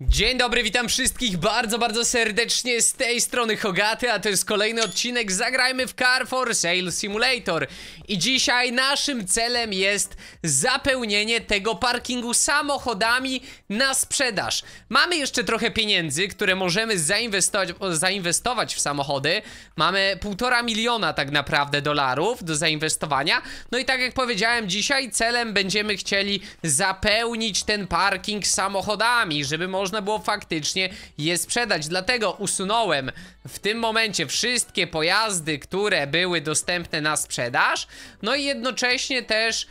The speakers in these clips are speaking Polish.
Dzień dobry, witam wszystkich bardzo, bardzo serdecznie z tej strony Hogaty, a to jest kolejny odcinek Zagrajmy w Car for Sale Simulator I dzisiaj naszym celem jest zapełnienie tego parkingu samochodami na sprzedaż Mamy jeszcze trochę pieniędzy, które możemy zainwestować, zainwestować w samochody Mamy półtora miliona tak naprawdę dolarów do zainwestowania No i tak jak powiedziałem, dzisiaj celem będziemy chcieli zapełnić ten parking samochodami, żeby można można było faktycznie je sprzedać. Dlatego usunąłem w tym momencie wszystkie pojazdy, które były dostępne na sprzedaż. No i jednocześnie też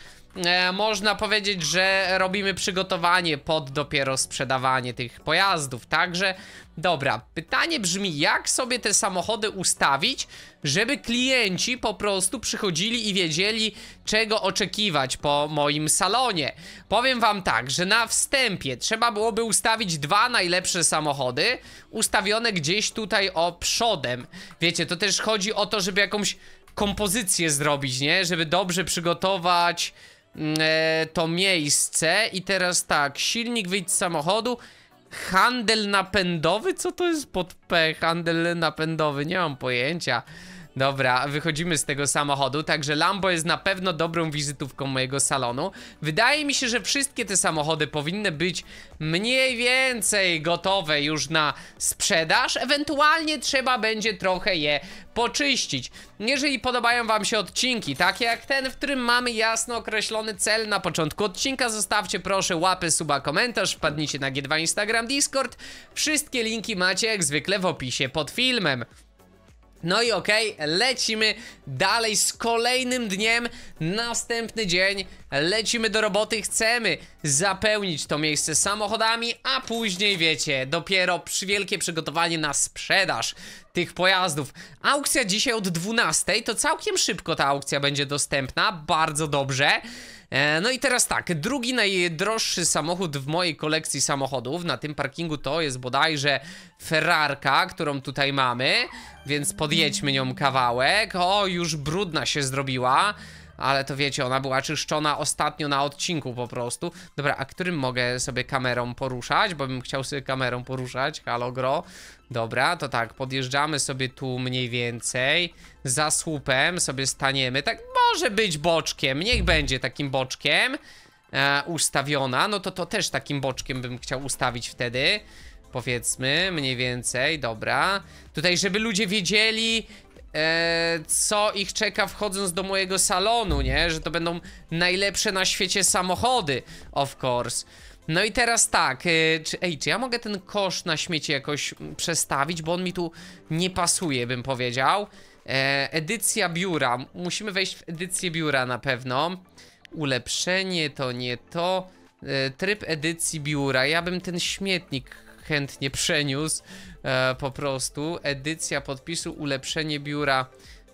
e, można powiedzieć, że robimy przygotowanie pod dopiero sprzedawanie tych pojazdów, także dobra, pytanie brzmi, jak sobie te samochody ustawić, żeby klienci po prostu przychodzili i wiedzieli, czego oczekiwać po moim salonie. Powiem wam tak, że na wstępie trzeba byłoby ustawić dwa najlepsze samochody, ustawione gdzieś tutaj o przodem. Wiecie, to też chodzi o to, żeby jakąś kompozycję zrobić, nie? Żeby dobrze przygotować Mm, e, to miejsce i teraz tak, silnik wyjść z samochodu, handel napędowy, co to jest pod P, handel napędowy, nie mam pojęcia. Dobra, wychodzimy z tego samochodu, także Lambo jest na pewno dobrą wizytówką mojego salonu. Wydaje mi się, że wszystkie te samochody powinny być mniej więcej gotowe już na sprzedaż. Ewentualnie trzeba będzie trochę je poczyścić. Jeżeli podobają wam się odcinki, takie jak ten, w którym mamy jasno określony cel na początku odcinka, zostawcie proszę łapy, suba, komentarz, wpadnijcie na G2 Instagram, Discord. Wszystkie linki macie jak zwykle w opisie pod filmem. No i okej, okay, lecimy dalej z kolejnym dniem, następny dzień, lecimy do roboty, chcemy zapełnić to miejsce samochodami, a później wiecie, dopiero przy wielkie przygotowanie na sprzedaż tych pojazdów. Aukcja dzisiaj od 12, to całkiem szybko ta aukcja będzie dostępna, bardzo dobrze. E, no i teraz tak, drugi najdroższy samochód w mojej kolekcji samochodów na tym parkingu to jest bodajże Ferrarka, którą tutaj mamy, więc podjedźmy nią kawałek. O, już brudna się zrobiła ale to wiecie, ona była czyszczona ostatnio na odcinku po prostu. Dobra, a którym mogę sobie kamerą poruszać? Bo bym chciał sobie kamerą poruszać, halo gro. Dobra, to tak, podjeżdżamy sobie tu mniej więcej, za słupem sobie staniemy, tak może być boczkiem, niech będzie takim boczkiem e, ustawiona, no to to też takim boczkiem bym chciał ustawić wtedy powiedzmy, mniej więcej, dobra. Tutaj, żeby ludzie wiedzieli, e, co ich czeka wchodząc do mojego salonu, nie? Że to będą najlepsze na świecie samochody, of course. No i teraz tak, e, czy, ej, czy ja mogę ten kosz na śmieci jakoś mm, przestawić, bo on mi tu nie pasuje, bym powiedział. E, edycja biura, musimy wejść w edycję biura na pewno. Ulepszenie to nie to. E, tryb edycji biura, ja bym ten śmietnik chętnie przeniósł e, po prostu. Edycja podpisu, ulepszenie biura,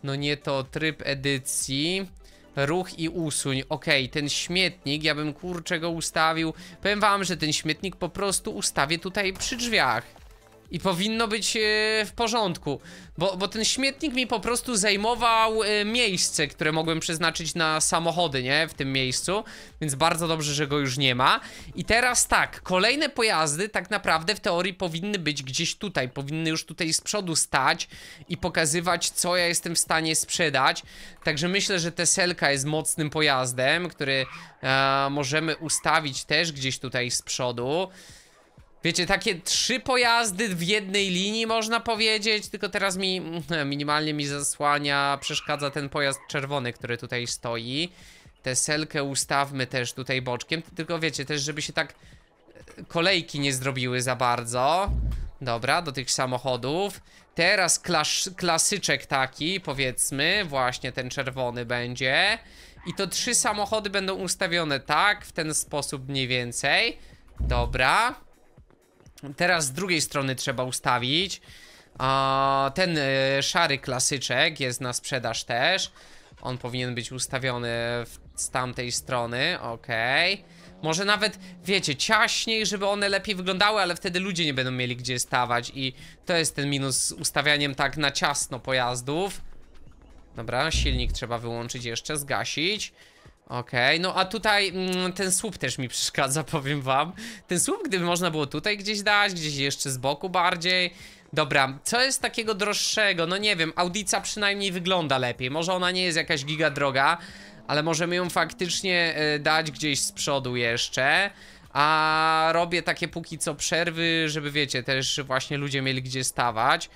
no nie to tryb edycji. Ruch i usuń. Okej, okay, ten śmietnik, ja bym kurczę go ustawił. Powiem wam, że ten śmietnik po prostu ustawię tutaj przy drzwiach i powinno być e, w porządku, bo, bo ten śmietnik mi po prostu zajmował e, miejsce, które mogłem przeznaczyć na samochody, nie, w tym miejscu, więc bardzo dobrze, że go już nie ma. I teraz tak, kolejne pojazdy tak naprawdę w teorii powinny być gdzieś tutaj, powinny już tutaj z przodu stać i pokazywać, co ja jestem w stanie sprzedać, także myślę, że Teselka jest mocnym pojazdem, który e, możemy ustawić też gdzieś tutaj z przodu. Wiecie, takie trzy pojazdy w jednej linii można powiedzieć, tylko teraz mi minimalnie mi zasłania, przeszkadza ten pojazd czerwony, który tutaj stoi. selkę ustawmy też tutaj boczkiem, tylko wiecie, też żeby się tak e, kolejki nie zrobiły za bardzo. Dobra, do tych samochodów. Teraz klas klasyczek taki, powiedzmy, właśnie ten czerwony będzie. I to trzy samochody będą ustawione tak, w ten sposób mniej więcej. Dobra. Teraz z drugiej strony trzeba ustawić. A, ten y, szary klasyczek jest na sprzedaż też. On powinien być ustawiony w, z tamtej strony, okej. Okay. Może nawet, wiecie, ciaśniej, żeby one lepiej wyglądały, ale wtedy ludzie nie będą mieli gdzie stawać i to jest ten minus z ustawianiem tak na ciasno pojazdów. Dobra, silnik trzeba wyłączyć jeszcze, zgasić. Okej, okay, no a tutaj mm, ten słup też mi przeszkadza, powiem wam Ten słup gdyby można było tutaj gdzieś dać, gdzieś jeszcze z boku bardziej Dobra, co jest takiego droższego? No nie wiem, Audica przynajmniej wygląda lepiej Może ona nie jest jakaś giga droga Ale możemy ją faktycznie y, dać gdzieś z przodu jeszcze A robię takie póki co przerwy, żeby wiecie, też właśnie ludzie mieli gdzie stawać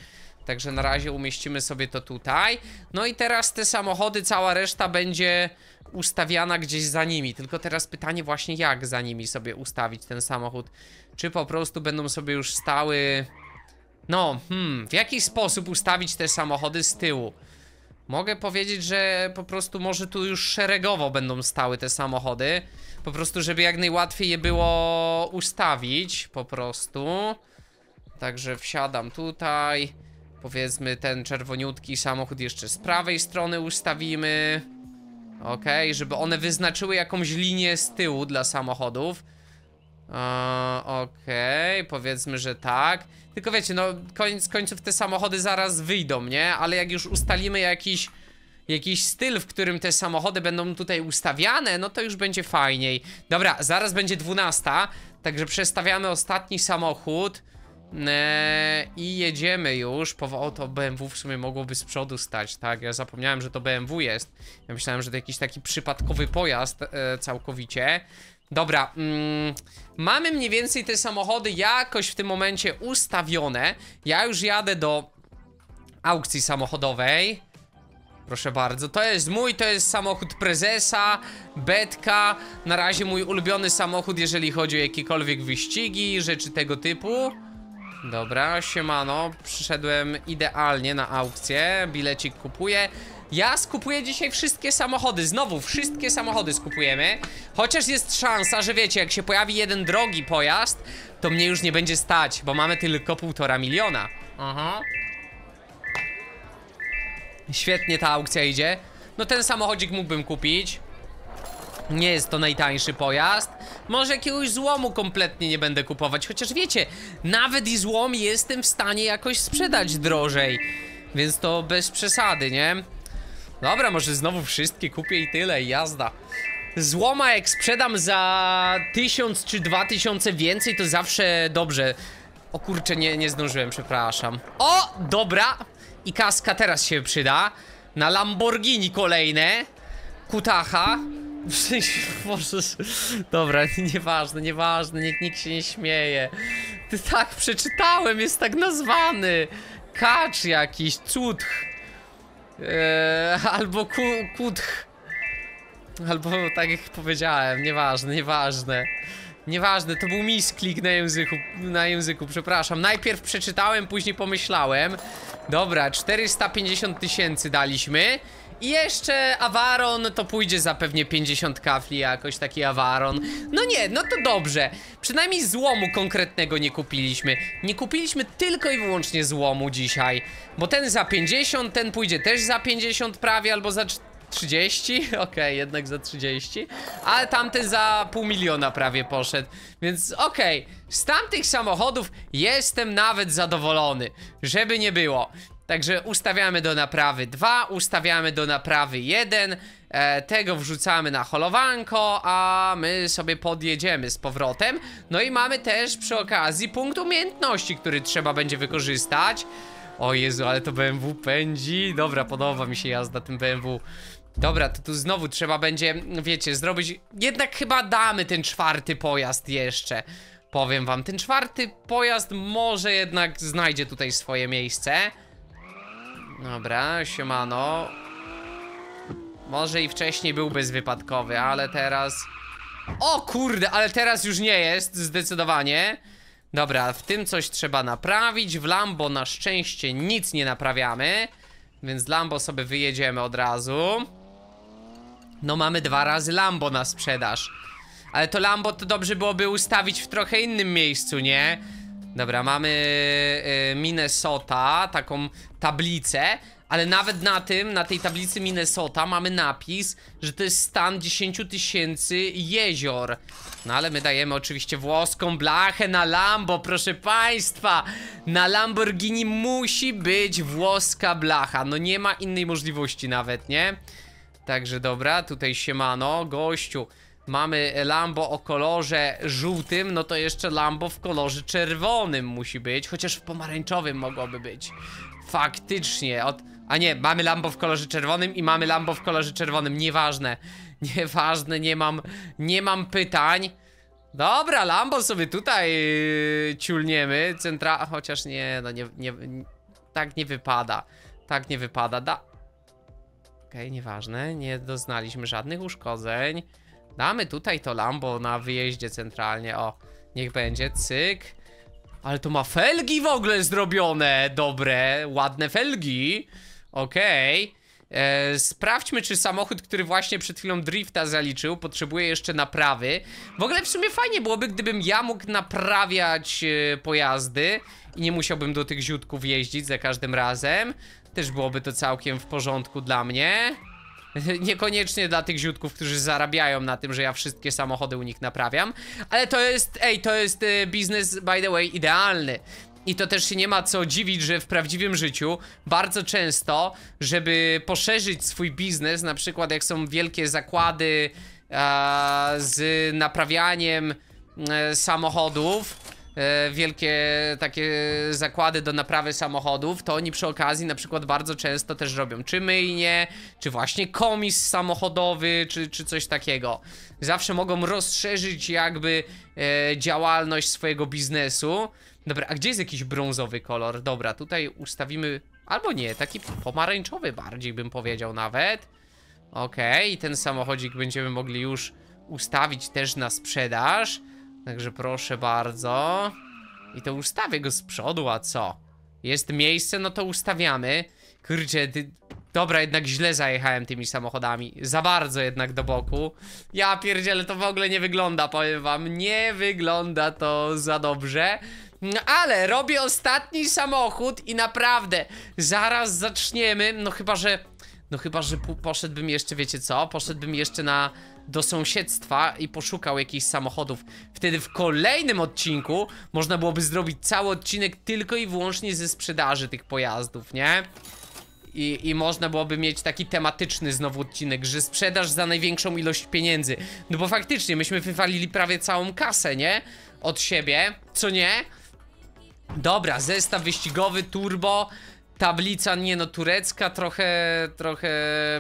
Także na razie umieścimy sobie to tutaj No i teraz te samochody, cała reszta będzie ustawiana gdzieś za nimi. Tylko teraz pytanie właśnie, jak za nimi sobie ustawić ten samochód. Czy po prostu będą sobie już stały... No, hmm, w jaki sposób ustawić te samochody z tyłu? Mogę powiedzieć, że po prostu może tu już szeregowo będą stały te samochody. Po prostu, żeby jak najłatwiej je było ustawić, po prostu. Także wsiadam tutaj. Powiedzmy, ten czerwoniutki samochód jeszcze z prawej strony ustawimy. Okej, okay, żeby one wyznaczyły jakąś linię z tyłu dla samochodów eee, Okej, okay, powiedzmy, że tak Tylko wiecie, no koniec końców te samochody zaraz wyjdą, nie? Ale jak już ustalimy jakiś jakiś styl, w którym te samochody będą tutaj ustawiane, no to już będzie fajniej. Dobra, zaraz będzie dwunasta, także przestawiamy ostatni samochód. E, I jedziemy już, O, to BMW w sumie mogłoby z przodu stać, tak? Ja zapomniałem, że to BMW jest. Ja myślałem, że to jakiś taki przypadkowy pojazd e, całkowicie. Dobra, mm, mamy mniej więcej te samochody jakoś w tym momencie ustawione. Ja już jadę do aukcji samochodowej. Proszę bardzo, to jest mój, to jest samochód prezesa, betka, na razie mój ulubiony samochód, jeżeli chodzi o jakiekolwiek wyścigi, rzeczy tego typu. Dobra, siemano, przyszedłem idealnie na aukcję, bilecik kupuję Ja skupuję dzisiaj wszystkie samochody, znowu wszystkie samochody skupujemy Chociaż jest szansa, że wiecie, jak się pojawi jeden drogi pojazd To mnie już nie będzie stać, bo mamy tylko półtora miliona Aha Świetnie ta aukcja idzie No ten samochodzik mógłbym kupić nie jest to najtańszy pojazd Może jakiegoś złomu kompletnie nie będę kupować Chociaż wiecie, nawet i złom jestem w stanie jakoś sprzedać drożej Więc to bez przesady, nie? Dobra, może znowu wszystkie kupię i tyle, i jazda Złoma jak sprzedam za 1000 czy 2000 więcej to zawsze dobrze O kurczę, nie, nie zdążyłem, przepraszam O, dobra I kaska teraz się przyda Na Lamborghini kolejne Kutacha Możesz... Dobra, nieważne, nieważne, nikt, nikt się nie śmieje. Ty tak przeczytałem, jest tak nazwany. Kacz jakiś, cudch. Eee, albo ku, kudch. Albo tak jak powiedziałem, nieważne, nieważne. Nieważne, to był misklik na języku, na języku, przepraszam. Najpierw przeczytałem, później pomyślałem. Dobra, 450 tysięcy daliśmy. I jeszcze Avaron to pójdzie za pewnie 50 kafli jakoś, taki Avaron No nie, no to dobrze Przynajmniej złomu konkretnego nie kupiliśmy Nie kupiliśmy tylko i wyłącznie złomu dzisiaj Bo ten za 50, ten pójdzie też za 50 prawie albo za 30? Okej, okay, jednak za 30 Ale tamten za pół miliona prawie poszedł Więc okej okay. Z tamtych samochodów jestem nawet zadowolony Żeby nie było Także ustawiamy do naprawy 2, ustawiamy do naprawy 1 e, Tego wrzucamy na holowanko, a my sobie podjedziemy z powrotem No i mamy też przy okazji punkt umiejętności, który trzeba będzie wykorzystać O Jezu, ale to BMW pędzi Dobra, podoba mi się jazda tym BMW Dobra, to tu znowu trzeba będzie, wiecie, zrobić... Jednak chyba damy ten czwarty pojazd jeszcze Powiem wam, ten czwarty pojazd może jednak znajdzie tutaj swoje miejsce Dobra, siemano. Może i wcześniej był bezwypadkowy, ale teraz... O kurde, ale teraz już nie jest, zdecydowanie. Dobra, w tym coś trzeba naprawić. W Lambo na szczęście nic nie naprawiamy. Więc Lambo sobie wyjedziemy od razu. No mamy dwa razy Lambo na sprzedaż. Ale to Lambo to dobrze byłoby ustawić w trochę innym miejscu, nie? Dobra, mamy y, Minnesota, taką tablicę ale nawet na tym, na tej tablicy Minnesota mamy napis, że to jest stan 10 tysięcy jezior No ale my dajemy oczywiście włoską blachę na Lambo, proszę państwa Na Lamborghini musi być włoska blacha, no nie ma innej możliwości nawet, nie? Także dobra, tutaj siemano, gościu Mamy Lambo o kolorze żółtym, no to jeszcze Lambo w kolorze czerwonym musi być Chociaż w pomarańczowym mogłoby być Faktycznie, od... A nie, mamy Lambo w kolorze czerwonym i mamy Lambo w kolorze czerwonym, nieważne Nieważne, nie mam, nie mam pytań Dobra, Lambo sobie tutaj yy, ciulniemy Centra... Chociaż nie, no nie, nie, nie, Tak nie wypada Tak nie wypada, da... Okej, okay, nieważne, nie doznaliśmy żadnych uszkodzeń Damy tutaj to Lambo na wyjeździe centralnie, o Niech będzie, cyk ale to ma felgi w ogóle zrobione, dobre, ładne felgi Okej okay. E, sprawdźmy, czy samochód, który właśnie przed chwilą drifta zaliczył, potrzebuje jeszcze naprawy. W ogóle w sumie fajnie byłoby, gdybym ja mógł naprawiać e, pojazdy i nie musiałbym do tych ziutków jeździć za każdym razem. Też byłoby to całkiem w porządku dla mnie. Niekoniecznie dla tych ziutków, którzy zarabiają na tym, że ja wszystkie samochody u nich naprawiam Ale to jest, ej, to jest y, biznes, by the way, idealny i to też się nie ma co dziwić, że w prawdziwym życiu bardzo często, żeby poszerzyć swój biznes, na przykład jak są wielkie zakłady e, z naprawianiem e, samochodów, E, wielkie takie zakłady do naprawy samochodów, to oni przy okazji na przykład bardzo często też robią czy myjnie, czy właśnie komis samochodowy, czy, czy coś takiego. Zawsze mogą rozszerzyć jakby e, działalność swojego biznesu. Dobra, a gdzie jest jakiś brązowy kolor? Dobra, tutaj ustawimy, albo nie, taki pomarańczowy bardziej bym powiedział nawet. Okej, okay, i ten samochodzik będziemy mogli już ustawić też na sprzedaż. Także proszę bardzo. I to ustawię go z przodu, a co? Jest miejsce, no to ustawiamy. Kurczę, ty... Dobra, jednak źle zajechałem tymi samochodami. Za bardzo jednak do boku. Ja pierdzielę, to w ogóle nie wygląda, powiem wam. Nie wygląda to za dobrze. No ale robię ostatni samochód i naprawdę zaraz zaczniemy, no chyba, że... No chyba, że poszedłbym jeszcze, wiecie co? Poszedłbym jeszcze na do sąsiedztwa i poszukał jakichś samochodów. Wtedy w kolejnym odcinku można byłoby zrobić cały odcinek tylko i wyłącznie ze sprzedaży tych pojazdów, nie? I, I można byłoby mieć taki tematyczny znowu odcinek, że sprzedaż za największą ilość pieniędzy. No bo faktycznie, myśmy wywalili prawie całą kasę, nie? Od siebie, co nie? Dobra, zestaw wyścigowy, turbo Tablica, nie no, turecka, trochę, trochę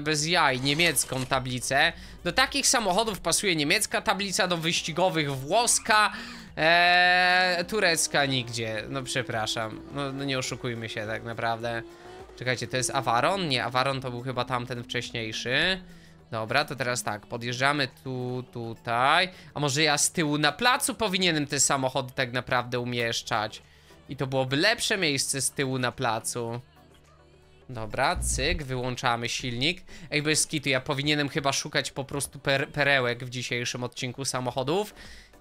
bez jaj, niemiecką tablicę. Do takich samochodów pasuje niemiecka tablica, do wyścigowych włoska, eee, turecka nigdzie. No przepraszam, no, no nie oszukujmy się tak naprawdę. Czekajcie, to jest Avaron? Nie, Avaron to był chyba tamten wcześniejszy. Dobra, to teraz tak, podjeżdżamy tu, tutaj. A może ja z tyłu na placu powinienem te samochody tak naprawdę umieszczać? I to byłoby lepsze miejsce z tyłu na placu. Dobra, cyk, wyłączamy silnik. Ej, bez kitu, ja powinienem chyba szukać po prostu per perełek w dzisiejszym odcinku samochodów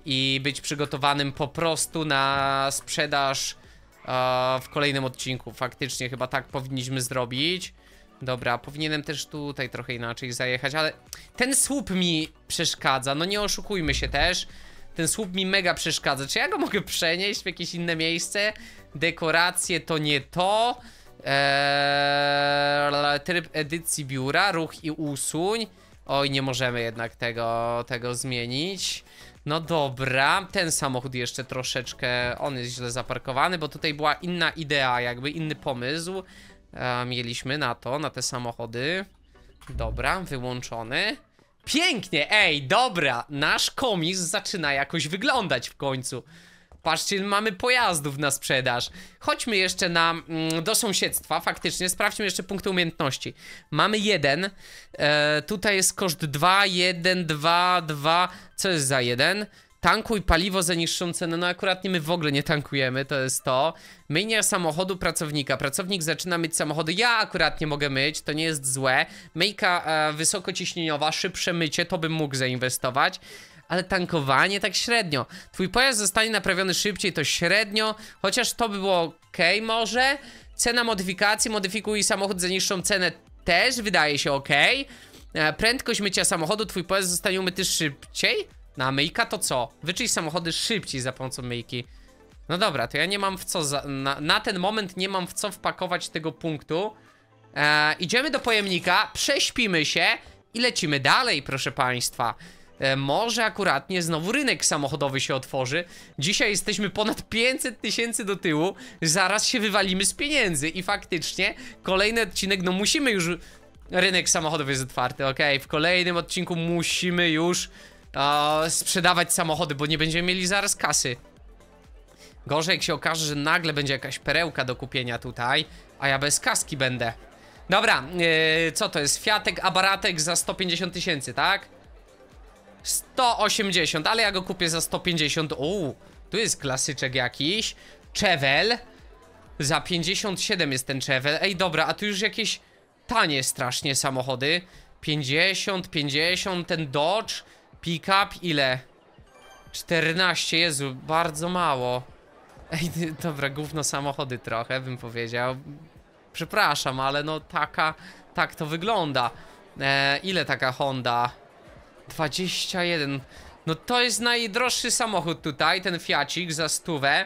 i być przygotowanym po prostu na sprzedaż e, w kolejnym odcinku. Faktycznie chyba tak powinniśmy zrobić. Dobra, powinienem też tutaj trochę inaczej zajechać, ale ten słup mi przeszkadza, no nie oszukujmy się też. Ten słup mi mega przeszkadza. Czy ja go mogę przenieść w jakieś inne miejsce? Dekoracje to nie to. Eee, tryb edycji biura, ruch i usuń. Oj, nie możemy jednak tego, tego zmienić. No dobra, ten samochód jeszcze troszeczkę, on jest źle zaparkowany, bo tutaj była inna idea, jakby inny pomysł eee, mieliśmy na to, na te samochody. Dobra, wyłączony. Pięknie, ej, dobra, nasz komis zaczyna jakoś wyglądać w końcu Patrzcie, mamy pojazdów na sprzedaż Chodźmy jeszcze na, mm, do sąsiedztwa, faktycznie, sprawdźmy jeszcze punkty umiejętności Mamy jeden, e, tutaj jest koszt 2, 1, 2, 2, co jest za jeden? tankuj paliwo za niższą cenę, no akurat nie my w ogóle nie tankujemy, to jest to. Myjnia samochodu pracownika, pracownik zaczyna myć samochody, ja akurat nie mogę myć, to nie jest złe. Myjka e, wysokociśnieniowa, szybsze mycie, to bym mógł zainwestować ale tankowanie tak średnio. Twój pojazd zostanie naprawiony szybciej, to średnio, chociaż to by było ok, może. Cena modyfikacji, modyfikuj samochód za niższą cenę, też wydaje się ok. E, prędkość mycia samochodu, twój pojazd zostanie umyty szybciej. Na myjka to co? Wyczyść samochody szybciej za pomocą myjki. No dobra, to ja nie mam w co za, na, na, ten moment nie mam w co wpakować tego punktu. E, idziemy do pojemnika, prześpimy się i lecimy dalej, proszę państwa. E, może akuratnie znowu rynek samochodowy się otworzy. Dzisiaj jesteśmy ponad 500 tysięcy do tyłu. Zaraz się wywalimy z pieniędzy i faktycznie kolejny odcinek, no musimy już... Rynek samochodowy jest otwarty, ok? W kolejnym odcinku musimy już sprzedawać samochody, bo nie będziemy mieli zaraz kasy. Gorzej jak się okaże, że nagle będzie jakaś perełka do kupienia tutaj, a ja bez kaski będę. Dobra, yy, co to jest? Fiatek Abaratek za 150 tysięcy, tak? 180, ale ja go kupię za 150. Uuu, tu jest klasyczek jakiś. Chevel. Za 57 jest ten Chevel. Ej, dobra, a tu już jakieś tanie strasznie samochody. 50, 50, ten Dodge. Pick up ile? 14, Jezu, bardzo mało Ej, dobra, gówno samochody trochę, bym powiedział Przepraszam, ale no taka, tak to wygląda e, Ile taka Honda? 21 No to jest najdroższy samochód tutaj, ten Fiacik za stówę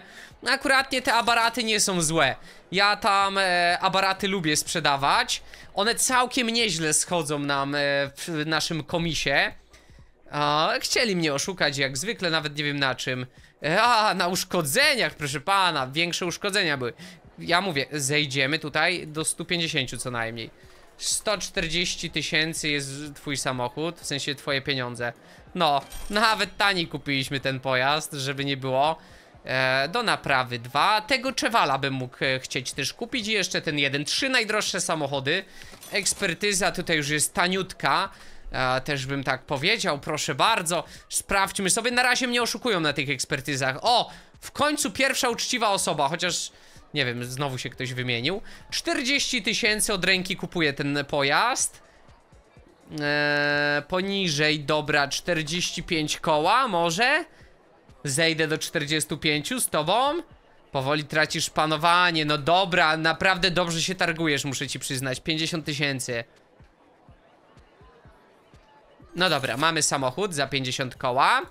Akuratnie te abaraty nie są złe Ja tam e, lubię sprzedawać One całkiem nieźle schodzą nam e, w naszym komisie a, chcieli mnie oszukać jak zwykle, nawet nie wiem na czym. E, a, na uszkodzeniach, proszę pana, większe uszkodzenia były. Ja mówię, zejdziemy tutaj do 150 co najmniej. 140 tysięcy jest twój samochód, w sensie twoje pieniądze. No, nawet taniej kupiliśmy ten pojazd, żeby nie było. E, do naprawy dwa. Tego Czewala bym mógł e, chcieć też kupić i jeszcze ten jeden. Trzy najdroższe samochody. Ekspertyza tutaj już jest taniutka e, też bym tak powiedział, proszę bardzo Sprawdźmy sobie, na razie mnie oszukują na tych ekspertyzach O, w końcu pierwsza uczciwa osoba, chociaż nie wiem, znowu się ktoś wymienił 40 tysięcy od ręki kupuje ten pojazd e, Poniżej, dobra, 45 koła może Zejdę do 45 z tobą Powoli tracisz panowanie, no dobra, naprawdę dobrze się targujesz, muszę ci przyznać 50 tysięcy no dobra, mamy samochód za 50 koła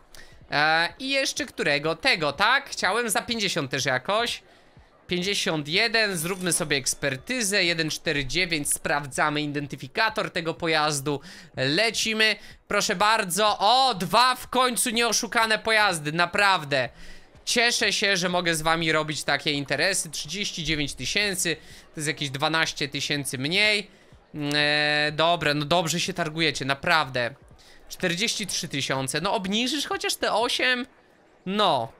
e, I jeszcze którego? Tego, tak? Chciałem za 50 też jakoś 51, zróbmy sobie ekspertyzę 149, sprawdzamy identyfikator tego pojazdu Lecimy, proszę bardzo O, dwa w końcu nieoszukane pojazdy, naprawdę Cieszę się, że mogę z wami robić takie interesy 39 tysięcy To jest jakieś 12 tysięcy mniej eee, no dobrze się targujecie, naprawdę 43 tysiące, no obniżysz chociaż te 8? No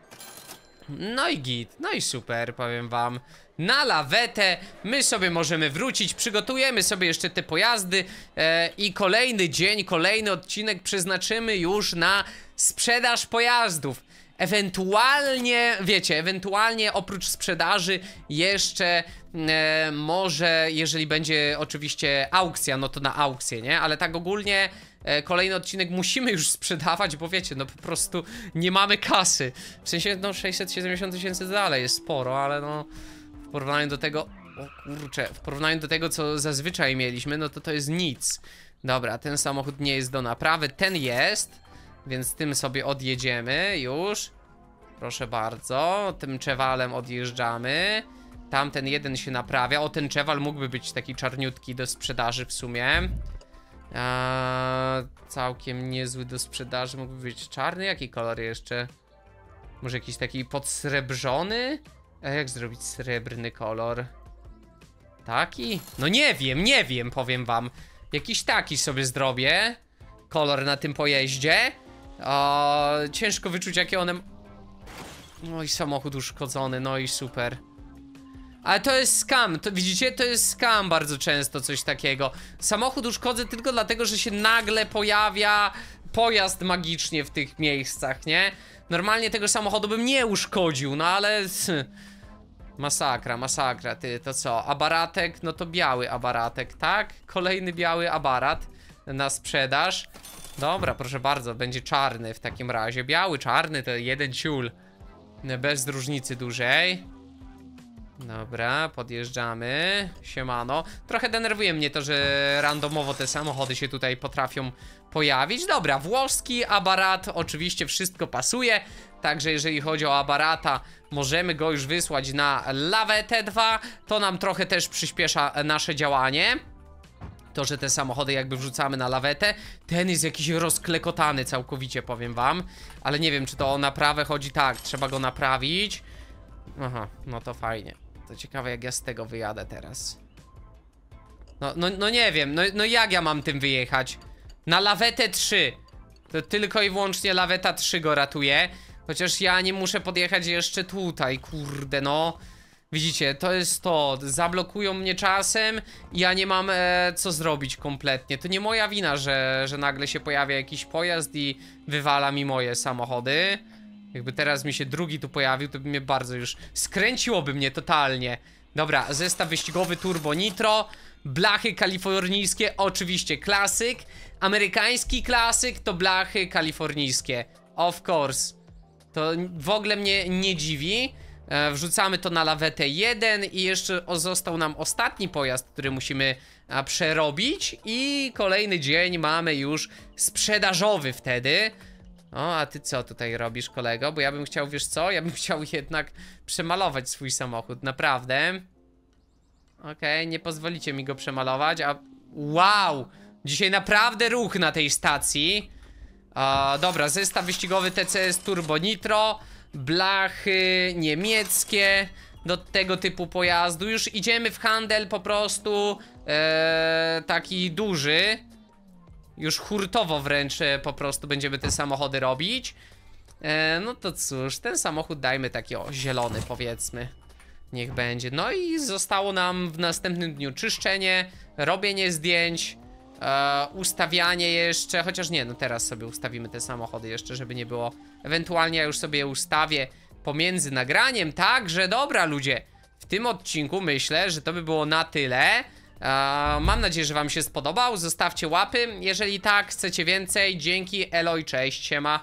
No i git, no i super, powiem wam na lawetę My sobie możemy wrócić, przygotujemy sobie jeszcze te pojazdy e, I kolejny dzień, kolejny odcinek przeznaczymy już na sprzedaż pojazdów Ewentualnie, wiecie, ewentualnie oprócz sprzedaży jeszcze e, może, jeżeli będzie oczywiście aukcja, no to na aukcję, nie? Ale tak ogólnie E, kolejny odcinek musimy już sprzedawać, bo wiecie, no po prostu nie mamy kasy. W sensie, no 670 tysięcy dalej jest sporo, ale no w porównaniu do tego, o kurczę, w porównaniu do tego, co zazwyczaj mieliśmy, no to to jest nic. Dobra, ten samochód nie jest do naprawy, ten jest, więc tym sobie odjedziemy już. Proszę bardzo, tym czewalem odjeżdżamy. Tamten jeden się naprawia. O, ten czewal mógłby być taki czarniutki do sprzedaży w sumie. Eee, całkiem niezły do sprzedaży. Mógłby być czarny. Jaki kolor jeszcze? Może jakiś taki podsrebrzony? A jak zrobić srebrny kolor? Taki? No nie wiem, nie wiem, powiem wam. Jakiś taki sobie zrobię. Kolor na tym pojeździe. Eee, ciężko wyczuć, jakie one... Oj, no samochód uszkodzony, no i super. Ale to jest scam, to widzicie, to jest scam bardzo często coś takiego Samochód uszkodzę tylko dlatego, że się nagle pojawia pojazd magicznie w tych miejscach, nie? Normalnie tego samochodu bym nie uszkodził, no ale... Masakra, masakra, ty, to co? Abaratek, no to biały abaratek, tak? Kolejny biały abarat na sprzedaż Dobra, proszę bardzo, będzie czarny w takim razie Biały, czarny to jeden ciul Bez różnicy dużej Dobra, podjeżdżamy. Siemano. Trochę denerwuje mnie to, że randomowo te samochody się tutaj potrafią pojawić. Dobra, włoski abarat, oczywiście wszystko pasuje. Także jeżeli chodzi o abarata, możemy go już wysłać na lawę T2. To nam trochę też przyspiesza e, nasze działanie to, że te samochody jakby wrzucamy na lawetę, ten jest jakiś rozklekotany całkowicie, powiem wam. Ale nie wiem, czy to o naprawę chodzi tak, trzeba go naprawić. Aha, no to fajnie. To ciekawe, jak ja z tego wyjadę teraz. No, no, no nie wiem, no, no jak ja mam tym wyjechać? Na lawetę 3. To tylko i wyłącznie laweta 3 go ratuje. Chociaż ja nie muszę podjechać jeszcze tutaj, kurde no. Widzicie, to jest to, zablokują mnie czasem i ja nie mam e, co zrobić kompletnie. To nie moja wina, że, że nagle się pojawia jakiś pojazd i wywala mi moje samochody. Jakby teraz mi się drugi tu pojawił, to by mnie bardzo już... Skręciłoby mnie totalnie. Dobra, zestaw wyścigowy Turbo Nitro. Blachy kalifornijskie, oczywiście klasyk. Amerykański klasyk to blachy kalifornijskie. Of course. To w ogóle mnie nie dziwi. E, wrzucamy to na lawetę 1 i jeszcze został nam ostatni pojazd, który musimy przerobić. I kolejny dzień mamy już sprzedażowy wtedy. O, a ty co tutaj robisz, kolego? Bo ja bym chciał, wiesz co? Ja bym chciał jednak przemalować swój samochód, naprawdę. Okej, okay, nie pozwolicie mi go przemalować, a... Wow! Dzisiaj naprawdę ruch na tej stacji. dobra, zestaw wyścigowy TCS Turbo Nitro, blachy niemieckie do tego typu pojazdu. Już idziemy w handel po prostu e, taki duży już hurtowo wręcz e, po prostu będziemy te samochody robić e, No to cóż, ten samochód dajmy taki o, zielony powiedzmy Niech będzie, no i zostało nam w następnym dniu czyszczenie, robienie zdjęć e, Ustawianie jeszcze, chociaż nie, no teraz sobie ustawimy te samochody jeszcze, żeby nie było Ewentualnie ja już sobie je ustawię pomiędzy nagraniem, także dobra ludzie w tym odcinku myślę, że to by było na tyle mam nadzieję, że wam się spodobał, zostawcie łapy, jeżeli tak, chcecie więcej, dzięki, elo i cześć, siema.